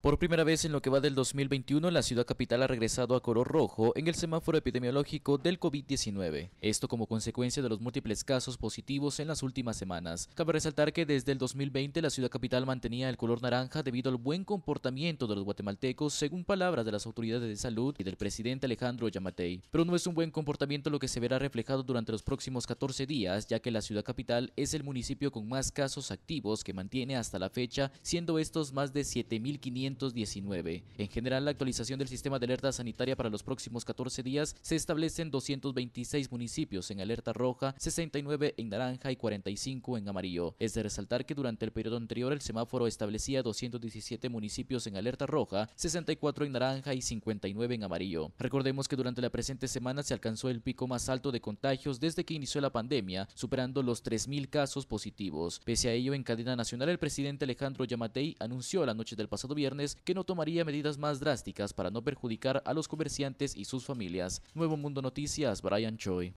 Por primera vez en lo que va del 2021, la ciudad capital ha regresado a color rojo en el semáforo epidemiológico del COVID-19, esto como consecuencia de los múltiples casos positivos en las últimas semanas. Cabe resaltar que desde el 2020 la ciudad capital mantenía el color naranja debido al buen comportamiento de los guatemaltecos, según palabras de las autoridades de salud y del presidente Alejandro Yamatei. Pero no es un buen comportamiento lo que se verá reflejado durante los próximos 14 días, ya que la ciudad capital es el municipio con más casos activos que mantiene hasta la fecha, siendo estos más de 7.500 en general, la actualización del sistema de alerta sanitaria para los próximos 14 días se establece en 226 municipios en alerta roja, 69 en naranja y 45 en amarillo. Es de resaltar que durante el periodo anterior el semáforo establecía 217 municipios en alerta roja, 64 en naranja y 59 en amarillo. Recordemos que durante la presente semana se alcanzó el pico más alto de contagios desde que inició la pandemia, superando los 3.000 casos positivos. Pese a ello, en cadena nacional el presidente Alejandro Yamatei anunció la noche del pasado viernes que no tomaría medidas más drásticas para no perjudicar a los comerciantes y sus familias. Nuevo Mundo Noticias, Brian Choi.